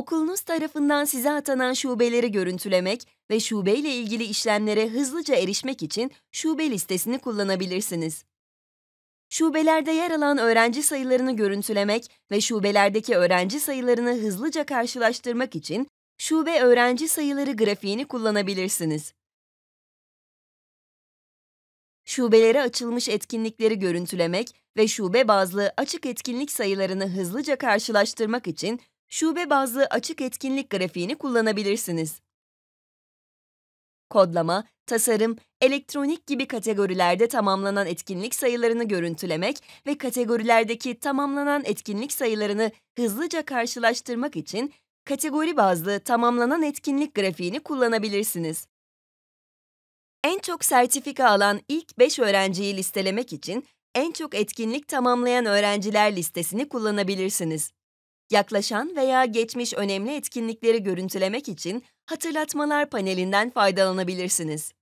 okulunuz tarafından size atanan şubeleri görüntülemek ve şubeyle ilgili işlemlere hızlıca erişmek için şube listesini kullanabilirsiniz. Şubelerde yer alan öğrenci sayılarını görüntülemek ve şubelerdeki öğrenci sayılarını hızlıca karşılaştırmak için şube öğrenci sayıları grafiğini kullanabilirsiniz. Şubelere açılmış etkinlikleri görüntülemek ve şube bazlı açık etkinlik sayılarını hızlıca karşılaştırmak için şube bazlı açık etkinlik grafiğini kullanabilirsiniz. Kodlama, tasarım, elektronik gibi kategorilerde tamamlanan etkinlik sayılarını görüntülemek ve kategorilerdeki tamamlanan etkinlik sayılarını hızlıca karşılaştırmak için kategori bazlı tamamlanan etkinlik grafiğini kullanabilirsiniz. En çok sertifika alan ilk 5 öğrenciyi listelemek için en çok etkinlik tamamlayan öğrenciler listesini kullanabilirsiniz. Yaklaşan veya geçmiş önemli etkinlikleri görüntülemek için hatırlatmalar panelinden faydalanabilirsiniz.